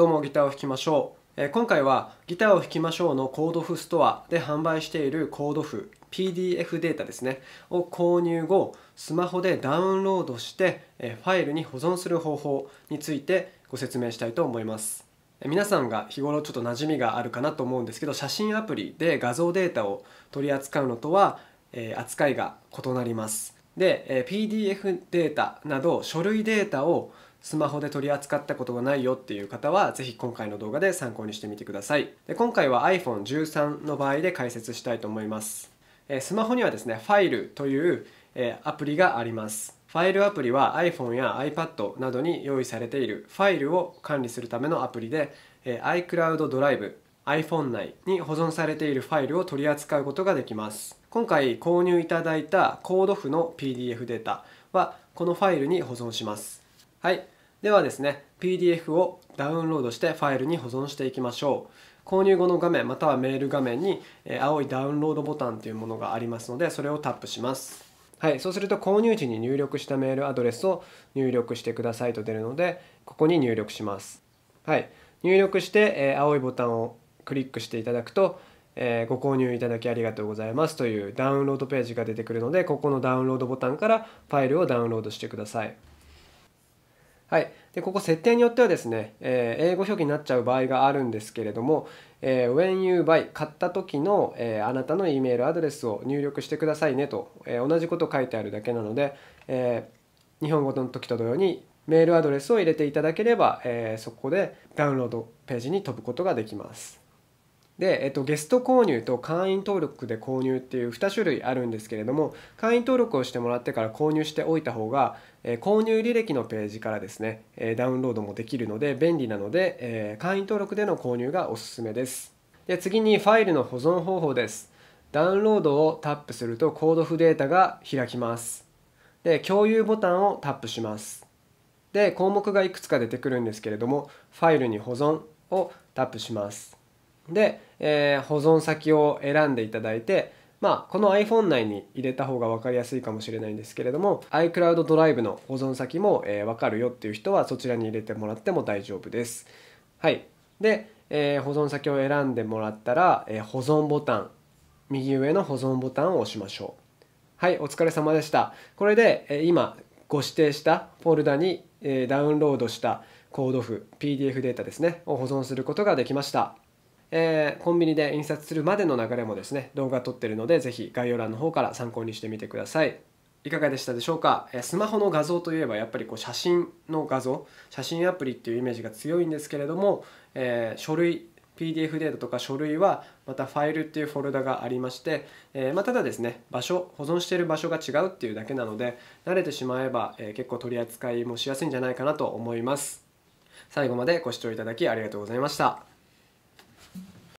どうもギターを弾きましょう、えー、今回はギターを弾きましょうのコード譜ストアで販売しているコード譜 PDF データですねを購入後スマホでダウンロードして、えー、ファイルに保存する方法についてご説明したいと思います皆さんが日頃ちょっと馴染みがあるかなと思うんですけど写真アプリで画像データを取り扱うのとは、えー、扱いが異なりますで、え PDF データなど書類データをスマホで取り扱ったことがないよっていう方は是非今回の動画で参考にしてみてくださいで今回は iPhone13 の場合で解説したいと思いますスマホにはですねファイルというアプリがありますファイルアプリは iPhone や iPad などに用意されているファイルを管理するためのアプリで iCloud ドライブ iPhone 内に保存されているファイルを取り扱うことができます今回購入いただいたコード譜の PDF データはこのファイルに保存しますはい。ではですね、PDF をダウンロードしてファイルに保存していきましょう。購入後の画面またはメール画面に青いダウンロードボタンというものがありますので、それをタップします。はい、そうすると購入時に入力したメールアドレスを入力してくださいと出るので、ここに入力します。はい、入力して、え青いボタンをクリックしていただくと、えご購入いただきありがとうございますというダウンロードページが出てくるので、ここのダウンロードボタンからファイルをダウンロードしてください。はい、でここ設定によってはですね、えー、英語表記になっちゃう場合があるんですけれども、えー、when you buy 買った時の、えー、あなたの E メールアドレスを入力してくださいねと、えー、同じこと書いてあるだけなので、えー、日本語の時と同様にメールアドレスを入れていただければ、えー、そこでダウンロードページに飛ぶことができます。で、えっと、ゲスト購入と会員登録で購入っていう2種類あるんですけれども会員登録をしてもらってから購入しておいた方が、えー、購入履歴のページからですね、えー、ダウンロードもできるので便利なので、えー、会員登録での購入がおすすめですで次にファイルの保存方法ですダウンロードをタップするとコードフデータが開きますで共有ボタンをタップしますで項目がいくつか出てくるんですけれどもファイルに保存をタップしますで、えー、保存先を選んでいただいて、まあ、この iPhone 内に入れた方が分かりやすいかもしれないんですけれども iCloud ドライブの保存先も、えー、分かるよっていう人はそちらに入れてもらっても大丈夫です。はい、で、えー、保存先を選んでもらったら、えー、保存ボタン右上の保存ボタンを押しましょう。はいお疲れ様でした。これで、えー、今ご指定したフォルダに、えー、ダウンロードしたコード譜 PDF データですねを保存することができました。えー、コンビニで印刷するまでの流れもですね動画撮ってるので是非概要欄の方から参考にしてみてくださいいかがでしたでしょうか、えー、スマホの画像といえばやっぱりこう写真の画像写真アプリっていうイメージが強いんですけれども、えー、書類 PDF データとか書類はまたファイルっていうフォルダがありまして、えー、まただですね場所保存している場所が違うっていうだけなので慣れてしまえば、え結構取り扱いもしやすいんじゃないかなと思います最後までご視聴いただきありがとうございました